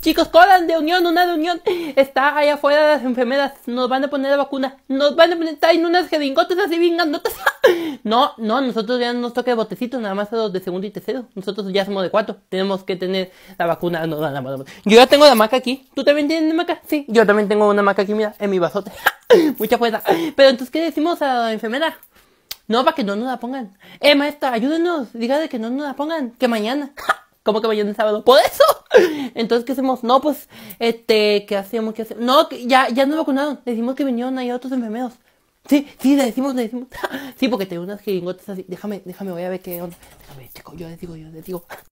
Chicos, corran de unión, una de unión Está allá afuera las enfermeras. Nos van a poner la vacuna. Nos van a poner en unas jeringotas así vingando no, no, nosotros ya no nos toca el botecito, nada más a los de segundo y tercero. Nosotros ya somos de cuatro. Tenemos que tener la vacuna. No, yo ya tengo la maca aquí. ¿Tú también tienes maca? Sí, yo también tengo una maca aquí, mira, en mi vasote. Mucha fuerza. Pero entonces, ¿qué decimos a la enfermera? No, para que no nos la pongan. Eh, maestra, ayúdenos. Dígale que no nos la pongan. Que mañana. ¿Cómo que mañana es sábado? Por eso. Entonces, ¿qué hacemos? No, pues, este, ¿qué hacemos? ¿Qué hacemos? No, ya, ya nos vacunaron. Decimos que vinieron ahí otros enfermeros. Sí, sí, le decimos, le decimos. sí, porque tengo unas jeringotas así. Déjame, déjame, voy a ver qué onda. Déjame, chico, yo les digo, yo les digo.